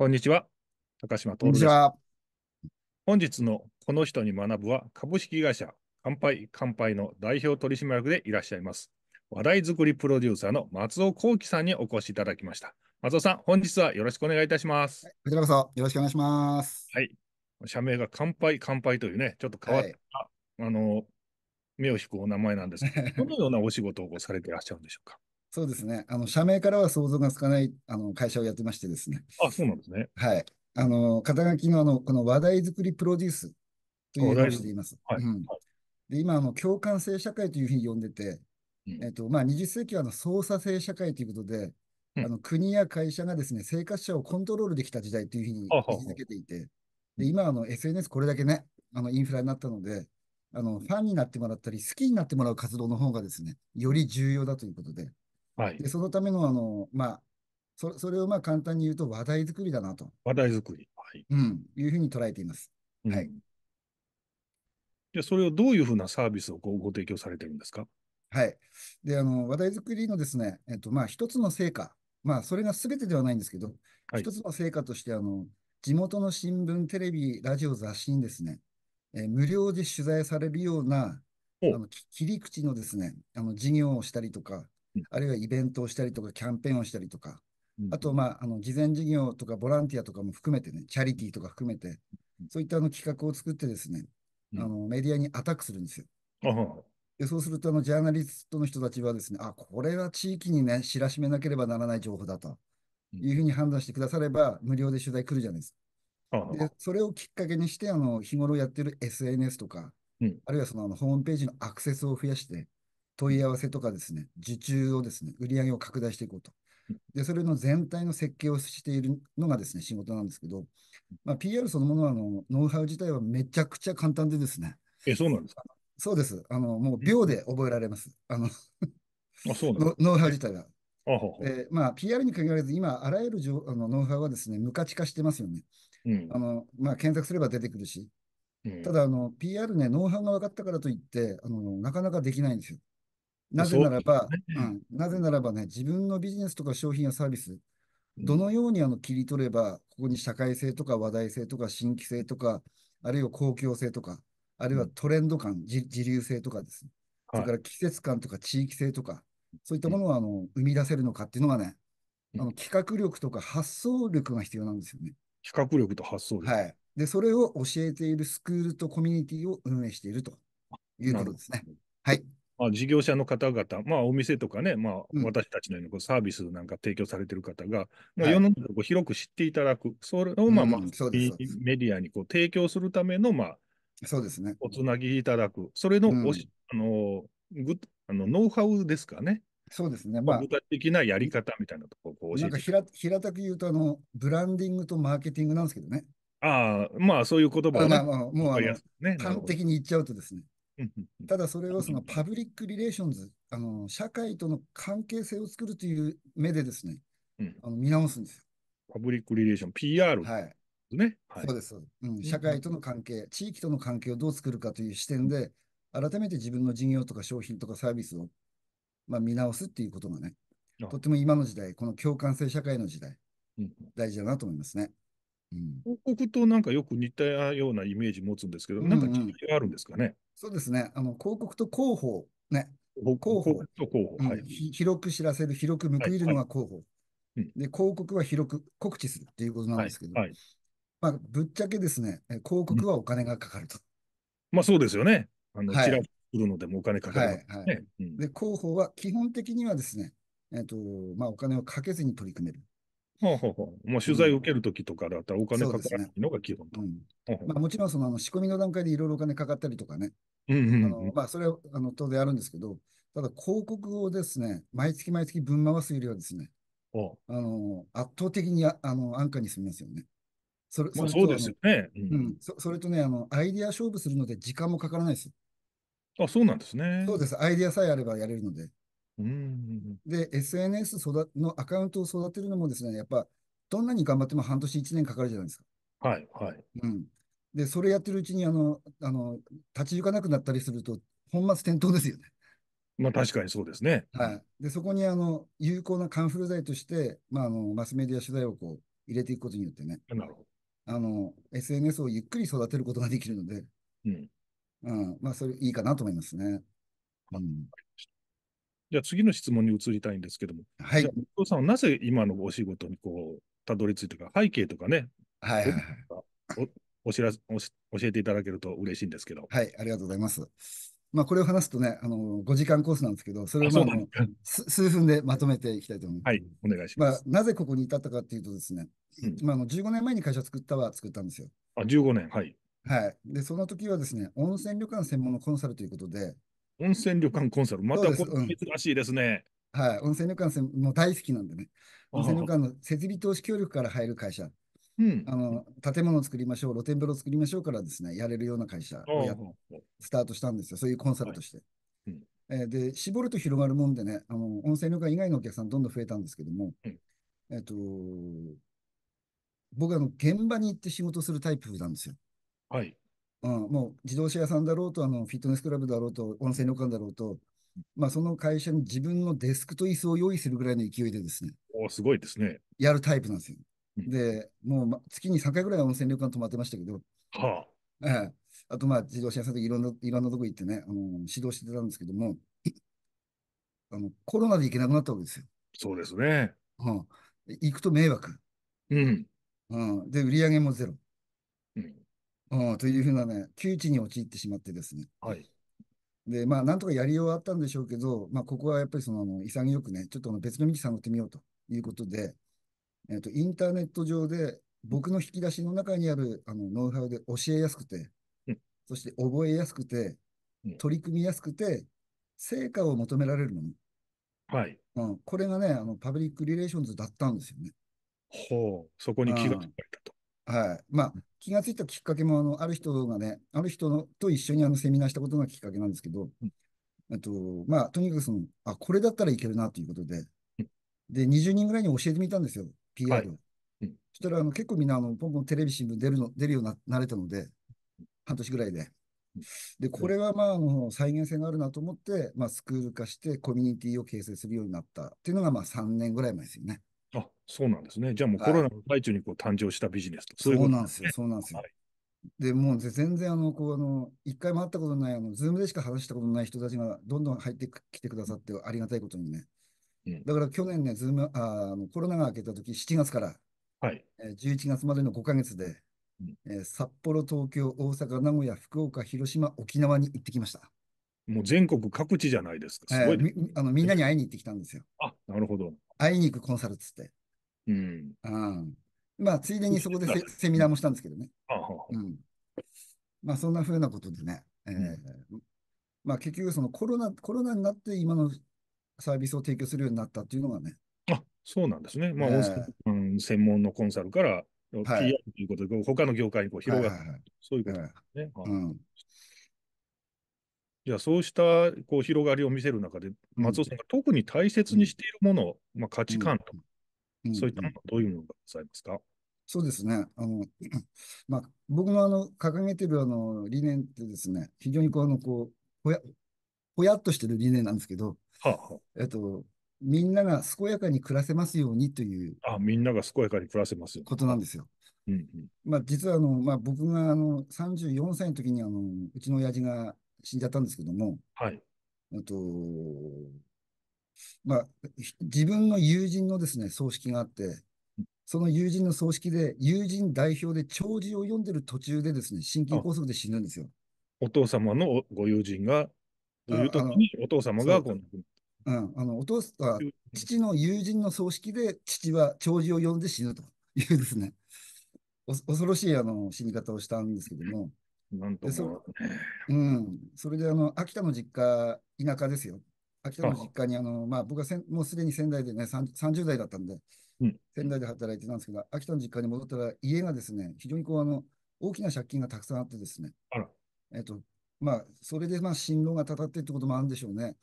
こんにちは。高島徹です。本日のこの人に学ぶは、株式会社乾杯乾杯の代表取締役でいらっしゃいます。話題作りプロデューサーの松尾幸喜さんにお越しいただきました。松尾さん、本日はよろしくお願いいたします。はい、こちらこそよろしくお願いします。はい。社名が乾杯乾杯というね、ちょっと変わった、はい、あの、目を引くお名前なんですけど、どのようなお仕事をされていらっしゃるんでしょうか。そうですね。あの、社名からは想像がつかない、あの、会社をやってましてですね。あ、そうなんですね。はい。あの、肩書きのあの、この話題作りプロデュースというのをしています。はい、うん。で、今、あの、共感性社会というふうに呼んでて、うん、えっと、まあ、20世紀はあの、操作性社会ということで、うん、あの、国や会社がですね、生活者をコントロールできた時代というふうに位置づけていて、で、今、あの、SNS これだけね、あの、インフラになったので、あの、ファンになってもらったり、好きになってもらう活動の方がですね、より重要だということで、はい、でそのためのあの、まあ、そそれをまあ簡単に言うと話題作りだなと。話題作り、はいうん、いうふうに捉えています。うん、はい、でそれをどういうふうなサービスをごご提供されてるんですかはい。で、あの、話題作りのですね、えっと、まあ、一つの成果、まあ、それがすべてではないんですけど、はい、一つの成果として、あの、地元の新聞、テレビ、ラジオ、雑誌にですね、えー、無料で取材されるような、あの切り口のですね、あの事業をしたりとか、あるいはイベントをしたりとか、キャンペーンをしたりとか、あと、まあ、あの、慈善事業とかボランティアとかも含めてね、チャリティーとか含めて、そういったあの企画を作ってですね、あのメディアにアタックするんですよ。でそうするとあの、ジャーナリストの人たちはですね、あ、これは地域にね、知らしめなければならない情報だというふうに判断してくだされば、無料で取材来るじゃないですか。でそれをきっかけにして、あの日頃やってる SNS とか、うん、あるいはそのあのホームページのアクセスを増やして、問い合わせとかですね、受注をですね、売り上げを拡大していこうと。で、それの全体の設計をしているのがですね、仕事なんですけど、まあ、PR そのものはあの、ノウハウ自体はめちゃくちゃ簡単でですね。え、そうなんですかそうです。あの、もう秒で覚えられます。あの あ、そうなんノウハウ自体は。あえー、まあ、PR に限らず、今、あらゆるあのノウハウはですね、無価値化してますよね。うん、あのまあ、検索すれば出てくるし、うん、ただあの、PR ね、ノウハウが分かったからといってあの、なかなかできないんですよ。なぜならば、うん、なぜならばね、自分のビジネスとか商品やサービス、どのようにあの切り取れば、ここに社会性とか話題性とか新規性とか、あるいは公共性とか、あるいはトレンド感、自流性とかですね、それから季節感とか地域性とか、そういったものをあの生み出せるのかっていうのがね、あの企画力とか発想力が必要なんですよね。企画力と発想力。はい。で、それを教えているスクールとコミュニティを運営しているということですね。はい。まあ、事業者の方々、まあ、お店とかね、まあ、私たちのようにサービスなんか提供されてる方が、まあ、世の中を広く知っていただく、それを、まあまあ、メディアにこう提供するための、まあ、そうですね。おつなぎいただく、それのおし、あのぐあのノウハウですかね。そうですね。まあ、具体的なやり方みたいなところを教えてなんか平平たく言うとあの、ブランディングとマーケティングなんですけどね。ああ、まあそういう言葉は、まあまあ、もう、ね、端的に言っちゃうとですね。ただそれをそのパブリックリレーションズ、あの、社会との関係性を作るという目でですね、うん、あの見直すんですよ。パブリックリレーション、PR ですね。はい。そうです、うん。社会との関係、地域との関係をどう作るかという視点で、改めて自分の事業とか商品とかサービスを、まあ、見直すっていうことがね、とっても今の時代、この共感性社会の時代、大事だなと思いますね。うん、広告となんかよく似たようなイメージ持つんですけど、なんか違があるんですかね。うんうんそうですね。あの、広告と広報、ね。広報。広報、うんはい、広く知らせる、広く報いるのが広報、はいはい、で、広告は広く告知するっていうことなんですけど、まあ、ぶっちゃけですね、広告はお金がかかると。まあ、そうですよね。あの、チラシ売るのでもお金かかる、ね、はい、はいうん、で、広報は基本的にはですね、えっ、ー、と、まあ、お金をかけずに取り組める。はうまあ、取材を受けるときとかだったらお金かかいのが基本と。まあ、もちろんその仕込みの段階でいろいろお金かかったりとかね、まあ、それはあの当然あるんですけど、ただ広告をですね、毎月毎月分回すよりはですね、あの圧倒的にあの安価に済みますよね。それそれまあ、そうですよね。うん、うん、そそれとねあの、アイディア勝負するので時間もかからないです。あ、そうなんですね。そうです。アイディアさえあればやれるので。うん。で、SNS 育のアカウントを育てるのもですね、やっぱ、どんなに頑張っても半年1年かかるじゃないですか。はい、はい。うん。で、それやってるうちに、あの、あの、立ち行かなくなったりすると、本末転倒ですよね。まあ確かにそうですね。はい。で、そこに、あの、有効なカンフル剤として、まあ、あの、マスメディア取材をこう、入れていくことによってね。なるほど。あの、SNS をゆっくり育てることができるので、うん。うん、まあ、それいいかなと思いますね。うん。じゃあ次の質問に移りたいんですけども、はい。じゃあ、さんはなぜ今のお仕事にこう、たどり着いたか、背景とかね、はいはいはい、お知らせ、教えていただけると嬉しいんですけど。はい、ありがとうございます。まあ、これを話すとね、あの5時間コースなんですけど、それを、まあ、あ数分でまとめていきたいと思います。はい、お願いします。まあ、なぜここに至ったかっていうとですね、うん、まあ、あの15年前に会社作ったは作ったんですよ。あ、15年、はい。はい。で、その時はですね、温泉旅館専門のコンサルということで。温泉旅館コンサル、また珍しいですね。はい。温泉旅館専も大好きなんでね、温泉旅館の設備投資協力から入る会社うん、あの建物を作りましょう、露天風呂を作りましょうからですね、やれるような会社をやスタートしたんですよ、そういうコンサルとして。はい、えー、で、絞ると広がるもんでね、あの温泉旅館以外のお客さん、どんどん増えたんですけども、うん、えっと、僕あの、現場に行って仕事するタイプなんですよ。はい。うん、もう自動車屋さんだろうと、あのフィットネスクラブだろうと、温泉旅館だろうと、まあ、その会社に自分のデスクと椅子を用意するぐらいの勢いでですね。おすごいですね。やるタイプなんですよ。で、もう月に3回ぐらい温泉旅館泊まってましたけど、はあ、ええ、あとまあ自動車屋さんでいろんな、いろんなとこ行ってね、あの指導してたんですけども、あの、コロナで行けなくなったわけですよ。そうですね。うん。行くと迷惑。うん。うん。で、売り上げもゼロ。うん。うん、というふうなね、窮地に陥ってしまってですね。はい。で、まあ、なんとかやりようはあったんでしょうけど、まあ、ここはやっぱりその、あの潔くね、ちょっとあの別の道探ってみようということで、えっと、インターネット上で僕の引き出しの中にあるあのノウハウで教えやすくて、そして覚えやすくて、取り組みやすくて、成果を求められるのに。はい。うん、これがね、あの、パブリックリレーションズだったんですよね。ほう、そこに気がついたと。はい。まあ、気がついたきっかけも、あの、ある人がね、ある人のと一緒にあのセミナーしたことがきっかけなんですけど、えっと、まあ、とにかくその、あ、これだったらいけるなということで、で、20人ぐらいに教えてみたんですよ。PR はいうん、そしたらあの結構みんなあのポンポンテレビ新聞出るの出るようになれたので、半年ぐらいで。で、これはまああの再現性があるなと思って、まあ、スクール化してコミュニティを形成するようになったっていうのがまあ3年ぐらい前ですよね。あそうなんですね。じゃあもうコロナの最中にこう誕生したビジネスと、そういうことなんですよ。そうなんですよ。はい、でもう全然あの、こうあの、一回も会ったことない、あの、ズームでしか話したことない人たちがどんどん入ってきてくださってありがたいことにね。だから去年ね、ズームあコロナが明けた時7月から、はい、11月までの5か月で、うん、札幌、東京、大阪、名古屋、福岡、広島、沖縄に行ってきました。もう全国各地じゃないですか。すごい、ねえー、あのみんなに会いに行ってきたんですよ。あなるほど。会いに行くコンサルつって。うん。あまあ、ついでにそこでセセミナーもしたんですけどね。あははうん、まあ、そんなふうなことでね。えー、うん、まあ、結局、そのコロナ、コロナになって今のサービスを提供するようになったっていうのがね。あそうなんですね。まあ、えー、うん、専門のコンサルから PR ということで、はい、他の業界にこう広がる、はいはいはい、そういうことですね。はい、うん、じゃあ、そうしたこう広がりを見せる中で、松尾さんが特に大切にしているもの、うん、まあ、価値観とか、うん、そういったものはどういうものがございますか、そうですね。あの、まあ、僕のあの、掲げてるあの、理念ってですね、非常にこう、あの、こう、ほや、ほやっとしてる理念なんですけど、はあはあ、えっと、みんなが健やかに暮らせますようにというあみんなが健やかに暮らせますよ、ことなんですよ。うんうんまあ、実はあの、まあ、僕があの34歳の時にあのうちの親父が死んじゃったんですけども、はい、あとまあ、自分の友人のですね葬式があって、その友人の葬式で、友人代表で弔辞を読んでる途中でですね、心筋梗塞で死ぬんですよ。お父様のご友人が、という時にお父様がこうん、あのお父さん、父の友人の葬式で父は弔辞を読んで死ぬというですね、恐ろしいあの死に方をしたんですけども。なんとも、うん、それであの秋田の実家、田舎ですよ。秋田の実家にあの、まあ、僕はせんもうすでに仙台でね30、30代だったんで、うん、仙台で働いてたんですけど、秋田の実家に戻ったら、家がですね、非常にこうあの大きな借金がたくさんあってですね、えっと、まあ、それでまあ心労がたたってってこともあるんでしょうね。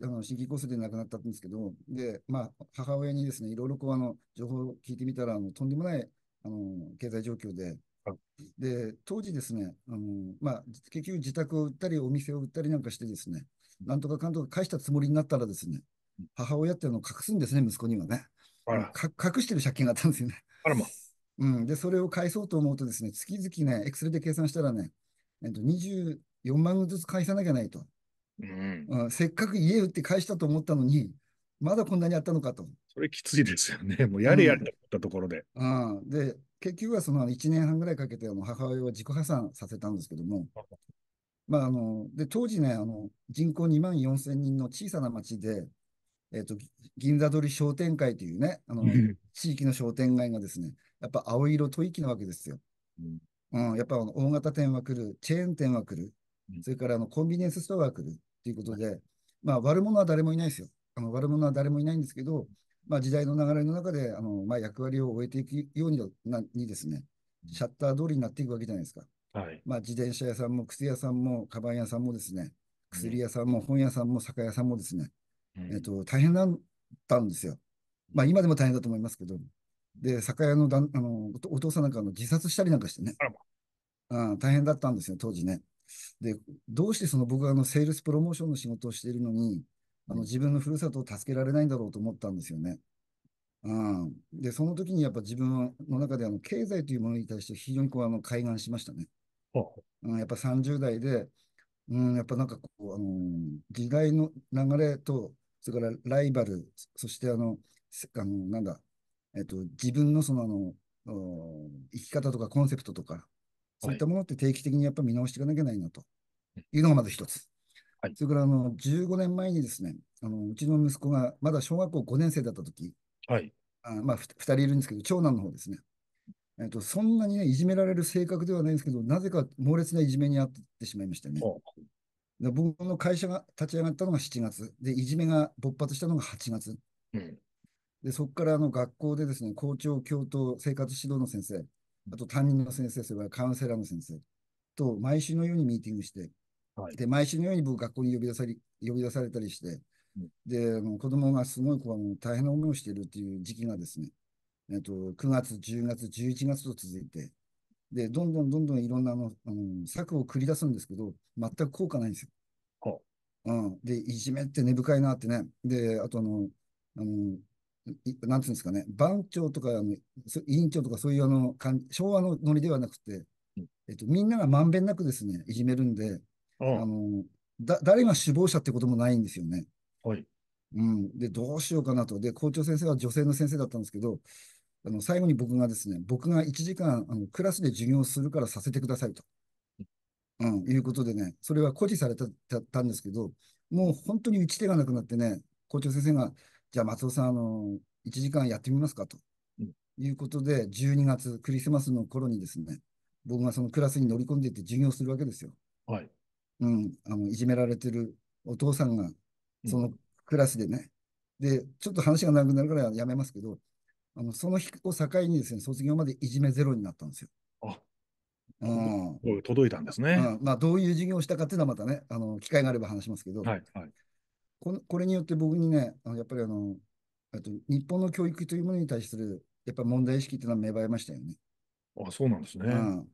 うん、あの心筋梗塞で亡くなったんですけど、で、まあ、母親にですね、いろいろこうあの情報を聞いてみたら、あのとんでもないあの経済状況で、で、当時ですね、あのまあ、結局自宅を売ったり、お店を売ったりなんかしてですね、なんとかかんとか返したつもりになったらですね、母親っていうのを隠すんですね、息子にはね。隠してる借金があったんですよね。ま、うん、で、それを返そうと思うとですね、月々ね、エクセルで計算したらね、えっと、20 4万円ずつ返さなきゃないと。うん、うん、せっかく家売って返したと思ったのに、まだこんなにあったのかと。それきついですよね。もうやれやれと思ったところで。うん、うん、で、結局はその1年半ぐらいかけて、母親は自己破産させたんですけども、まあ、あので当時ねあの、人口2万4千人の小さな町で、えーと、銀座通り商店会というね、あの地域の商店街がですね、やっぱ青色吐息なわけですよ。うん、うん、やっぱ大型店は来る、チェーン店は来る、それからあのコンビニエンスストアが来るっていうことで、まあ、悪者は誰もいないですよ。あの悪者は誰もいないんですけど、まあ、時代の流れの中であの、まあ、役割を終えていくようになにですね、シャッター通りになっていくわけじゃないですか。はい、まあ、自転車屋さんも薬屋さんもカバン屋さんもですね、薬屋さんも本屋さんも酒屋さんもですね、うん、えっと、大変だったんですよ。まあ、今でも大変だと思いますけど。で、酒屋のだあのお父さんなんかの自殺したりなんかしてね。あ、うん、大変だったんですよ、当時ね。で、どうしてその僕はあのセールスプロモーションの仕事をしているのに、あの自分のふるさとを助けられないんだろうと思ったんですよね。うん、で、その時にやっぱ自分の中であの経済というものに対して非常にこうあの開眼しましたね。うん、やっぱ30代で、うん、やっぱなんかこう、あのー、時代の流れと、それからライバル、そしてあの、あのなんだ、えっと、自分のそのあの、生き方とかコンセプトとか、そういったものって定期的にやっぱり見直していかなきゃいけないなというのがまず一つ。はい、それからあの15年前にですねあの、うちの息子がまだ小学校5年生だった時、はい、あまあ2人いるんですけど、長男の方ですね。えっと、そんなにね、いじめられる性格ではないんですけど、なぜか猛烈ないじめにあってしまいましたね。で僕の会社が立ち上がったのが7月、で、いじめが勃発したのが8月。うん、で、そこからあの学校でですね、校長、教頭、生活指導の先生、あと担任の先生、それからカウンセラーの先生と毎週のようにミーティングして、はい、で毎週のように僕、学校に呼び出さり呼び出されたりして、うん、で子供がすごいこう大変な思いをしているっていう時期がですね、えっと、9月、10月、11月と続いて、でどんどんどんどんいろんなあのあの策を繰り出すんですけど、全く効果ないんですよ。うん、で、いじめって根深いなってね。で、あとあの、あのなんていうんですかね、番長とか委員長とかそういうあの昭和のノリではなくて、えっと、みんながまんべんなくですね、いじめるんで、あのだ誰が首謀者ってこともないんですよね。はい、うん、で、どうしようかなと。で、校長先生は女性の先生だったんですけど、あの最後に僕がですね、僕が1時間あのクラスで授業するからさせてくださいと、うん、いうことでね、それは誇示されたたんですけど、もう本当に打ち手がなくなってね、校長先生が、じゃあ松尾さん、あの、1時間やってみますかと。いうことで、12月、クリスマスの頃にですね、僕がそのクラスに乗り込んでいって授業するわけですよ。はい。うん、あの、いじめられてるお父さんが、そのクラスでね、うん、で、ちょっと話が長くなるからやめますけど、あの、その日を境にですね、卒業までいじめゼロになったんですよ。あ、うん、届いたんですね。うん、まあ、どういう授業をしたかっていうのはまたね、あの、機会があれば話しますけど、はい、はい。ここれによって僕にね、あのやっぱりあの、あと日本の教育というものに対する、やっぱ問題意識っていうのは芽生えましたよね。あそうなんですね。うん、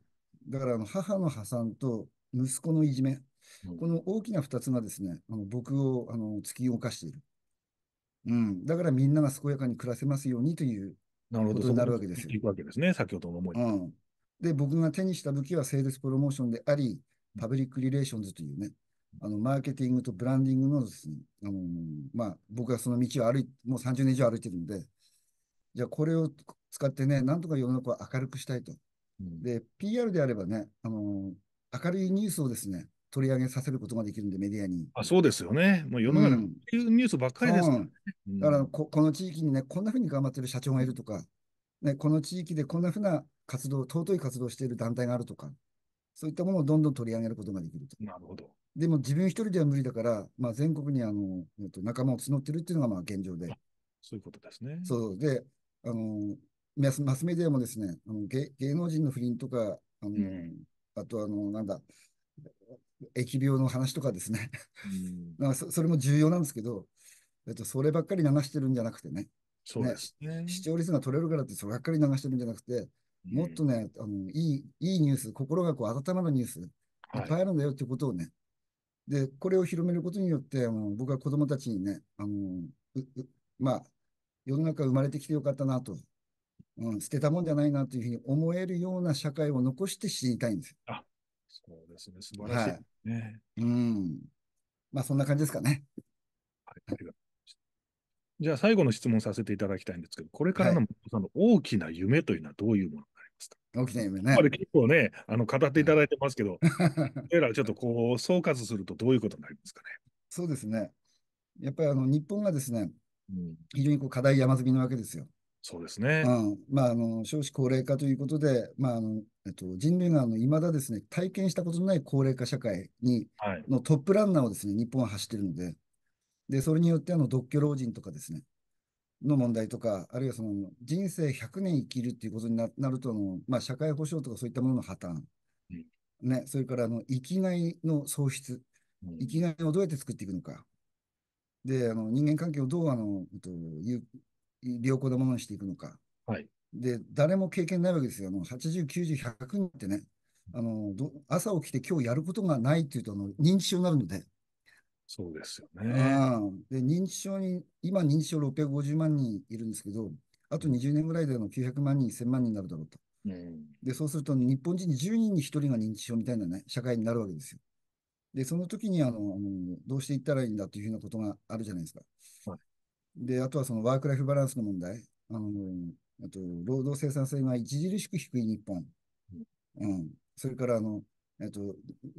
だからあの、母の破産と息子のいじめ、うん、この大きな2つがですね、あの僕をあの突き動かしている。うん、だからみんなが健やかに暮らせますようにということになるわけですよ。いくわけですね、先ほどの思い、うん、で、僕が手にした武器はセールスプロモーションであり、パブリックリレーションズというね、あのマーケティングとブランディングのですね、あのまあ、僕はその道を歩いもう30年以上歩いてるんで、じゃあこれを使ってね、なんとか世の中を明るくしたいと。で、PR であればね、あの明るいニュースをですね、取り上げさせることができるんで、メディアに。あそうですよね。もう世の中、のニュースばっかりですから、ねうんだからこ、この地域にね、こんなふうに頑張ってる社長がいるとか、ね、この地域でこんなふうな活動、尊い活動をしている団体があるとか、そういったものをどんどん取り上げることができると。なるほど。でも自分一人では無理だから、まあ、全国にあの、えっと、仲間を募ってるっていうのがまあ現状で。そういうことですね。そう。で、あの、マスマスメディアもですね、あの芸芸能人の不倫とか、あの、うん、あとあの、なんだ、疫病の話とかですね。うん、そそれも重要なんですけど、えっと、そればっかり流してるんじゃなくてね。そうですね、ね、視聴率が取れるからって、そればっかり流してるんじゃなくて、もっとね、あのいいいいニュース、心がこう温まるニュース、いっぱいあるんだよってことをね、で、これを広めることによって、あの僕は子供たちにね、あのまあ、世の中生まれてきてよかったなと、うん、捨てたもんじゃないなというふうに思えるような社会を残して知りたいんですあそうですね、素晴らしい、ね、はい、うんまあ、そんな感じですかね。はい、ありがとうございまじゃあ、最後の質問させていただきたいんですけど、これからの、はい、大きな夢というのはどういうもの起きてるね。これ結構ね、あの語っていただいてますけど、え らちょっとこう総括するとどういうことになりますかね。そうですね。やっぱりあの日本がですね、うん、非常にこう課題山積みなわけですよ。そうですね。うん、まああの少子高齢化ということで、まああのえっと人類があの未だですね体験したことのない高齢化社会に、はい、のトップランナーをですね日本は走ってるので、でそれによってあの独居老人とかですね、の問題とか、あるいはその人生100年生きるっていうことになるとの、まあ、社会保障とかそういったものの破綻、うん、ね、それからあの生きがいの喪失、うん、生きがいをどうやって作っていくのか、であの人間関係をどうあのという良好なものにしていくのか、はい、で誰も経験ないわけですよ、あの80、90、100人ってね、あの朝起きて今日やることがないっていうとあの認知症になるので。そうですよね。で、認知症に、今認知症650万人いるんですけど、あと20年ぐらいでの900万人、1000万人になるだろうと。うん、で、そうすると日本人に10人に1人が認知症みたいなね、社会になるわけですよ。で、その時にあの、どうしていったらいいんだというふうなことがあるじゃないですか。はい、で、あとはそのワークライフバランスの問題。あの、あと、労働生産性が著しく低い日本。うん。それから、あの、えっと、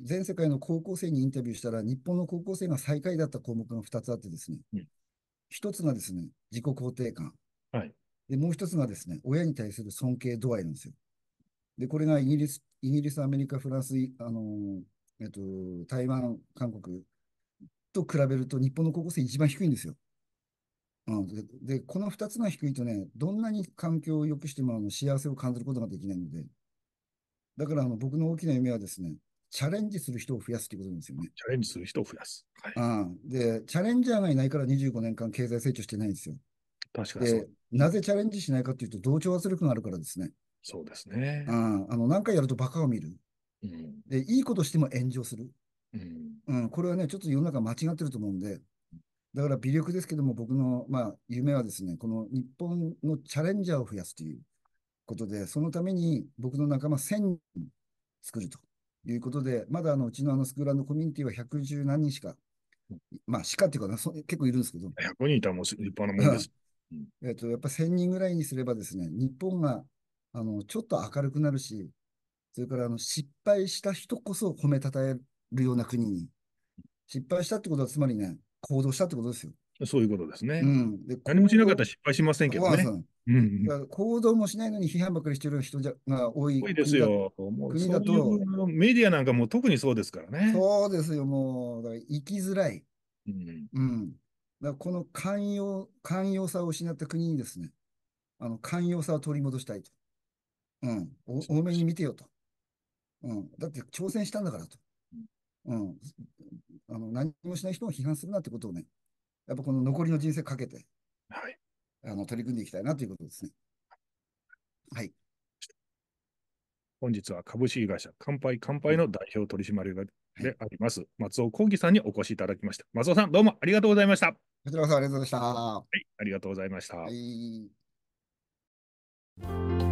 全世界の高校生にインタビューしたら、日本の高校生が最下位だった項目が2つあってですね、うん、1つがですね、自己肯定感、はい、でもう1つがですね、親に対する尊敬度合いなんですよ。で、これがイギリス、イギリスアメリカ、フランス、あのえっと、台湾、韓国と比べると、日本の高校生一番低いんですよ。うん、でで、この2つが低いとね、どんなに環境を良くしてもあの幸せを感じることができないので、だからあの僕の大きな夢はですね、チャレンジする人を増やすということなんですよね。チャレンジする人を増やす。はい、あで、チャレンジャーがいないから25年間経済成長してないんですよ。確かにで。なぜチャレンジしないかというと、同調圧力があるからですね。そうですね。ああの何回やるとバカを見る、うん、で。いいことしても炎上する、うん、うん、これはね、ちょっと世の中間違ってると思うんで、だから微力ですけども、僕の、まあ、夢はですね、この日本のチャレンジャーを増やすという。ことで、そのために僕の仲間1000人作るということで、まだあのうちのあのスクールのコミュニティは110何人しか、まあ、しかっていうか結構いるんですけど。100人いたらもう立派なもんです。えっと、やっぱ1000人ぐらいにすればですね、日本があのちょっと明るくなるし、それからあの失敗した人こそ褒めたたえるような国に、失敗したってことはつまりね、行動したってことですよ。そういうことですね。うん、で何もしなかったら失敗しませんけどね。うん、行動もしないのに批判ばかりしてる人じゃが多い多いですよ。国だとメディアなんかも特にそうですからね。そうですよ、もう、だから生きづらい。うん、うん、だこの寛容寛容さを失った国にですね、あの寛容さを取り戻したいと。うん、お多めに見てよと。うん、だって挑戦したんだからと。うん、あの何もしない人を批判するなってことをね、やっぱこの残りの人生かけて、はい、あの取り組んでいきたいなということですね。はい。本日は株式会社乾杯乾杯の代表取締役であります、はい、松尾幸喜さんにお越しいただきました。松尾さん、どうもありがとうございました。こちらこそありがとうございました。はい、ありがとうございました。はい